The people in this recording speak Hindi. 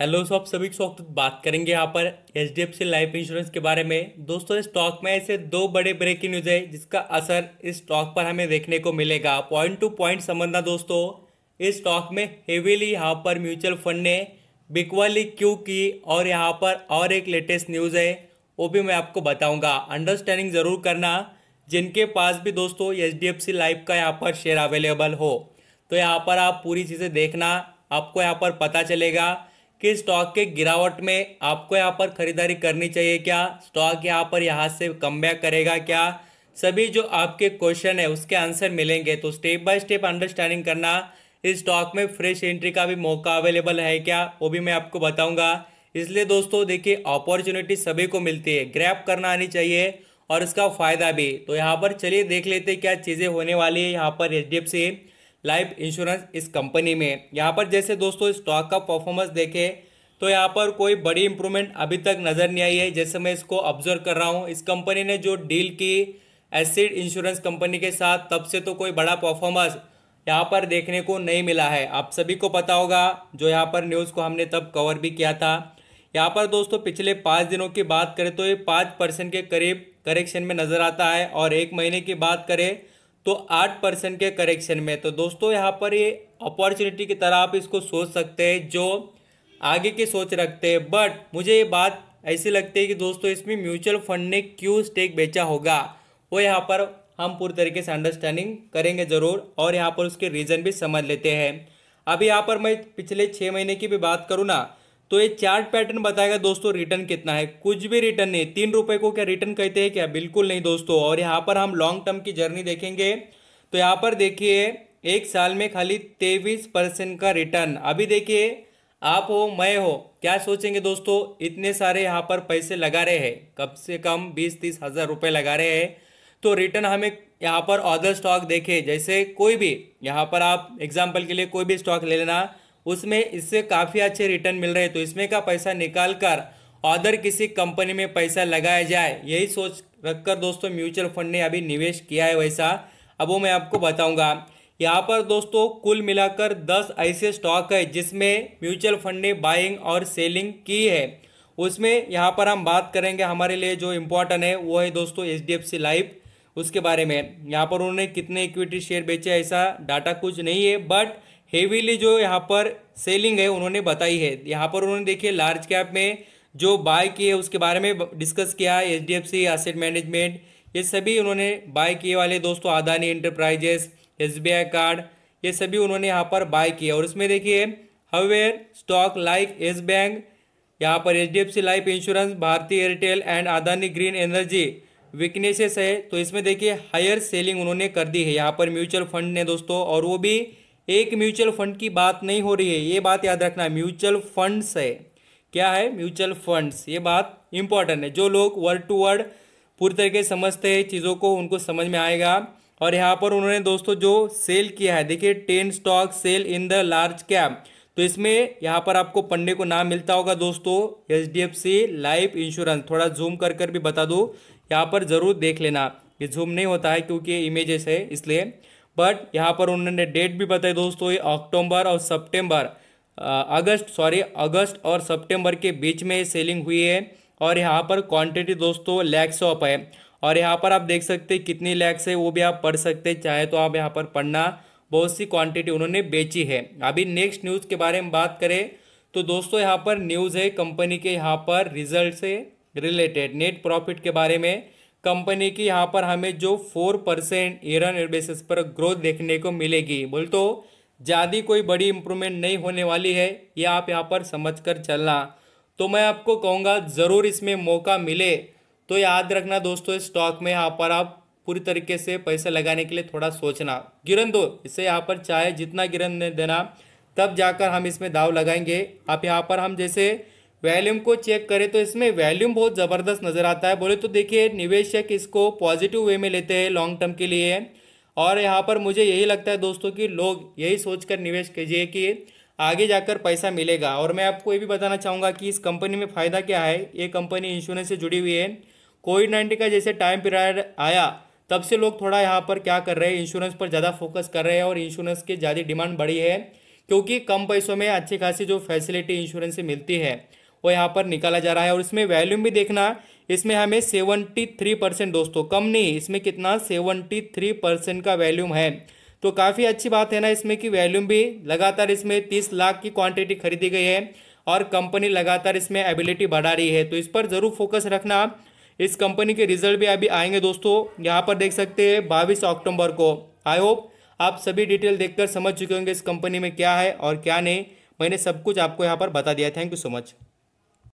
हेलो सो आप सभी को बात करेंगे यहाँ पर H D F C life insurance के बारे में दोस्तों स्टॉक में ऐसे दो बड़े ब्रेकिंग न्यूज है जिसका असर इस स्टॉक पर हमें देखने को मिलेगा पॉइंट टू पॉइंट समझना दोस्तों इस स्टॉक में हेवीली यहाँ पर म्यूचुअल फंड ने बिकवाली क्यों की और यहाँ पर और एक लेटेस्ट न्यूज़ है वो भी मैं आपको बताऊँगा अंडरस्टैंडिंग ज़रूर करना जिनके पास भी दोस्तों H D F C life का यहाँ पर शेयर अवेलेबल हो तो यहाँ पर आप पूरी चीज़ें देखना आपको यहाँ पर पता चलेगा कि स्टॉक के गिरावट में आपको यहाँ पर खरीदारी करनी चाहिए क्या स्टॉक यहाँ पर यहाँ से कम करेगा क्या सभी जो आपके क्वेश्चन है उसके आंसर मिलेंगे तो स्टेप बाय स्टेप अंडरस्टैंडिंग करना इस स्टॉक में फ्रेश एंट्री का भी मौका अवेलेबल है क्या वो भी मैं आपको बताऊंगा इसलिए दोस्तों देखिए अपॉर्चुनिटी सभी को मिलती है ग्रैप करना आनी चाहिए और इसका फ़ायदा भी तो यहाँ पर चलिए देख लेते क्या चीज़ें होने वाली है यहाँ पर एच लाइफ इंश्योरेंस इस कंपनी में यहाँ पर जैसे दोस्तों स्टॉक का परफॉर्मेंस देखें तो यहाँ पर कोई बड़ी इंप्रूवमेंट अभी तक नज़र नहीं आई है जैसे मैं इसको ऑब्जर्व कर रहा हूँ इस कंपनी ने जो डील की एसिड इंश्योरेंस कंपनी के साथ तब से तो कोई बड़ा परफॉर्मेंस यहाँ पर देखने को नहीं मिला है आप सभी को पता होगा जो यहाँ पर न्यूज़ को हमने तब कवर भी किया था यहाँ पर दोस्तों पिछले पाँच दिनों की बात करें तो ये पाँच परसेंट के करीब करेक्शन में नज़र आता है और एक महीने की बात करें तो आठ परसेंट के करेक्शन में तो दोस्तों यहाँ पर ये अपॉर्चुनिटी की तरह आप इसको सोच सकते हैं जो आगे की सोच रखते हैं बट मुझे ये बात ऐसी लगती है कि दोस्तों इसमें म्यूचुअल फंड ने क्यों स्टेक बेचा होगा वो यहाँ पर हम पूरी तरीके से अंडरस्टैंडिंग करेंगे ज़रूर और यहाँ पर उसके रीज़न भी समझ लेते हैं अब यहाँ पर मैं पिछले छः महीने की भी बात करूँ ना तो ये चार्ट पैटर्न बताएगा दोस्तों रिटर्न कितना है कुछ भी रिटर्न नहीं तीन रुपए को क्या रिटर्न कहते हैं क्या बिल्कुल नहीं दोस्तों और यहाँ पर हम लॉन्ग टर्म की जर्नी देखेंगे तो यहाँ पर देखिए एक साल में खाली तेईस परसेंट का रिटर्न अभी देखिए आप हो मैं हो क्या सोचेंगे दोस्तों इतने सारे यहाँ पर पैसे लगा रहे हैं कम से कम बीस तीस हज़ार रुपये लगा रहे हैं तो रिटर्न हमें यहाँ पर अदर स्टॉक देखे जैसे कोई भी यहाँ पर आप एग्जाम्पल के लिए कोई भी स्टॉक ले लेना उसमें इससे काफ़ी अच्छे रिटर्न मिल रहे तो इसमें का पैसा निकाल कर अदर किसी कंपनी में पैसा लगाया जाए यही सोच रखकर दोस्तों म्यूचुअल फंड ने अभी निवेश किया है वैसा अब वो मैं आपको बताऊंगा यहाँ पर दोस्तों कुल मिलाकर 10 ऐसे स्टॉक है जिसमें म्यूचुअल फंड ने बाइंग और सेलिंग की है उसमें यहाँ पर हम बात करेंगे हमारे लिए जो इम्पोर्टेंट है वो है दोस्तों H D F C life उसके बारे में यहाँ पर उन्होंने कितने इक्विटी शेयर बेचे ऐसा डाटा कुछ नहीं है बट हेवीली जो यहाँ पर सेलिंग है उन्होंने बताई है यहाँ पर उन्होंने देखिए लार्ज कैप में जो बाय किए उसके बारे में डिस्कस किया है एच एसेट मैनेजमेंट ये सभी उन्होंने बाय किए वाले दोस्तों Adani enterprises S B I card ये सभी उन्होंने यहाँ पर बाय किए और इसमें देखिए हवेयर स्टॉक लाइक येस बैंक यहाँ पर H D F C life insurance Bharti Airtel and Adani green energy weaknesses है तो इसमें देखिए हायर सेलिंग उन्होंने कर दी है यहाँ पर म्यूचुअल फंड ने दोस्तों और वो भी एक म्यूचुअल फंड की बात नहीं हो रही है ये बात याद रखना है म्यूचुअल फंड्स है क्या है म्यूचुअल फंड्स ये बात इंपॉर्टेंट है जो लोग वर्ड टू वर्ड पूरी तरीके से समझते हैं चीज़ों को उनको समझ में आएगा और यहाँ पर उन्होंने दोस्तों जो सेल किया है देखिए ten stock sell in the large cap तो इसमें यहाँ पर आपको पंडे को नाम मिलता होगा दोस्तों H D F C life insurance थोड़ा जूम कर कर भी बता दूँ यहाँ पर ज़रूर देख लेना ये जूम नहीं होता है क्योंकि इमेजेस है इसलिए बट यहाँ पर उन्होंने डेट भी बताई दोस्तों ये अक्टूबर और सितंबर अगस्त सॉरी अगस्त और सितंबर के बीच में सेलिंग हुई है और यहाँ पर क्वांटिटी दोस्तों लैक्स ऑफ है और यहाँ पर आप देख सकते हैं कितनी लैक्स है वो भी आप पढ़ सकते हैं चाहे तो आप यहाँ पर पढ़ना बहुत सी क्वान्टिटी उन्होंने बेची है अभी नेक्स्ट न्यूज़ के बारे में बात करें तो दोस्तों यहाँ पर न्यूज़ है कंपनी के यहाँ पर रिजल्ट से रिलेटेड नेट प्रॉफिट के बारे में कंपनी की यहाँ पर हमें जो four percent year on year basis पर ग्रोथ देखने को मिलेगी बोल तो ज़्यादा कोई बड़ी इंप्रूवमेंट नहीं होने वाली है ये आप यहाँ पर समझ कर चलना तो मैं आपको कहूँगा ज़रूर इसमें मौका मिले तो याद रखना दोस्तों स्टॉक में यहाँ पर आप पूरी तरीके से पैसा लगाने के लिए थोड़ा सोचना गिरन दो इसे यहाँ पर चाहे जितना गिरन देना तब जाकर हम इसमें दाव लगाएंगे आप यहाँ पर हम जैसे वैल्यूम को चेक करें तो इसमें वैल्यूम बहुत ज़बरदस्त नज़र आता है बोले तो देखिए निवेशक इसको पॉजिटिव वे में लेते हैं लॉन्ग टर्म के लिए और यहाँ पर मुझे यही लगता है दोस्तों कि लोग यही सोचकर निवेश कीजिए कि आगे जाकर पैसा मिलेगा और मैं आपको ये भी बताना चाहूँगा कि इस कंपनी में फ़ायदा क्या है ये कंपनी इंश्योरेंस से जुड़ी हुई है कोविड नाइन्टीन का जैसे टाइम पीरियड आया तब से लोग थोड़ा यहाँ पर क्या कर रहे हैं इंश्योरेंस पर ज़्यादा फोकस कर रहे हैं और इंश्योरेंस की ज़्यादा डिमांड बढ़ी है क्योंकि कम पैसों में अच्छी खासी जो फैसिलिटी इंश्योरेंस से मिलती है वो यहाँ पर निकाला जा रहा है और इसमें वैल्यूम भी देखना इसमें हमें सेवेंटी थ्री परसेंट दोस्तों कम नहीं इसमें कितना सेवेंटी थ्री परसेंट का वैल्यूम है तो काफ़ी अच्छी बात है ना इसमें कि वैल्यूम भी लगातार इसमें तीस लाख की क्वांटिटी खरीदी गई है और कंपनी लगातार इसमें एबिलिटी बढ़ा रही है तो इस पर ज़रूर फोकस रखना इस कंपनी के रिजल्ट भी अभी आएंगे दोस्तों यहाँ पर देख सकते हैं बाईस अक्टूबर को आई होप आप सभी डिटेल देखकर समझ चुके होंगे इस कंपनी में क्या है और क्या नहीं मैंने सब कुछ आपको यहाँ पर बता दिया थैंक यू सो मच